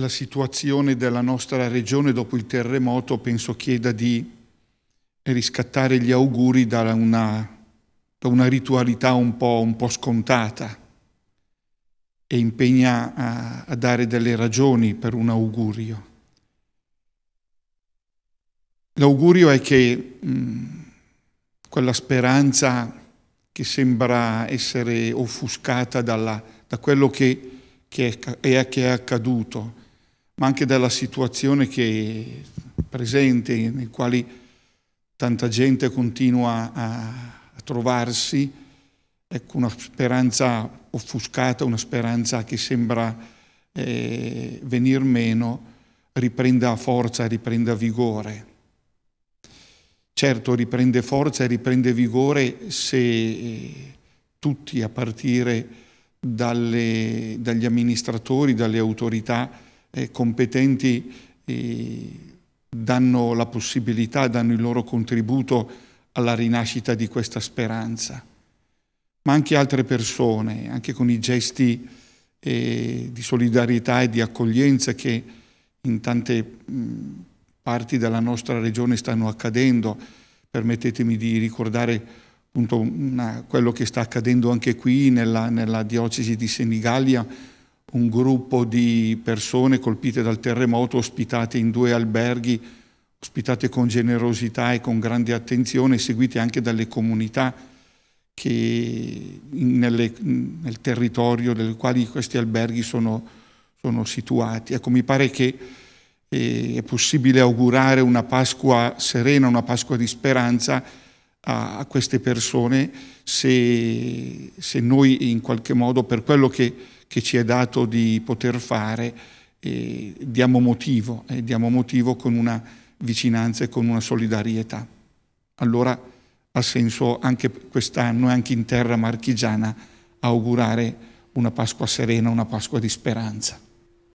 la situazione della nostra regione dopo il terremoto penso chieda di riscattare gli auguri da una, da una ritualità un po', un po', scontata e impegna a, a dare delle ragioni per un augurio. L'augurio è che mh, mm, quella speranza che sembra essere offuscata dalla, da quello che, che, è, che è accaduto, ma anche dalla situazione che è presente, nei quali tanta gente continua a, a trovarsi, ecco, una speranza offuscata, una speranza che sembra eh, venir meno, riprenda forza, riprenda vigore. Certo, riprende forza e riprende vigore se eh, tutti, a partire dalle, dagli amministratori, dalle autorità, eh, competenti eh, danno la possibilità, danno il loro contributo alla rinascita di questa speranza, ma anche altre persone, anche con i gesti eh, di solidarietà e di accoglienza che in tante mh, parti della nostra regione stanno accadendo. Permettetemi di ricordare appunto una, quello che sta accadendo anche qui nella, nella diocesi di Senigallia, un gruppo di persone colpite dal terremoto ospitate in due alberghi, ospitate con generosità e con grande attenzione, seguite anche dalle comunità che nelle, nel territorio nel quale questi alberghi sono, sono situati. Ecco, mi pare che eh, è possibile augurare una Pasqua serena, una Pasqua di speranza a, a queste persone se, se noi in qualche modo per quello che che ci è dato di poter fare, e diamo motivo, e diamo motivo con una vicinanza e con una solidarietà. Allora ha senso anche quest'anno e anche in terra marchigiana augurare una Pasqua serena, una Pasqua di speranza.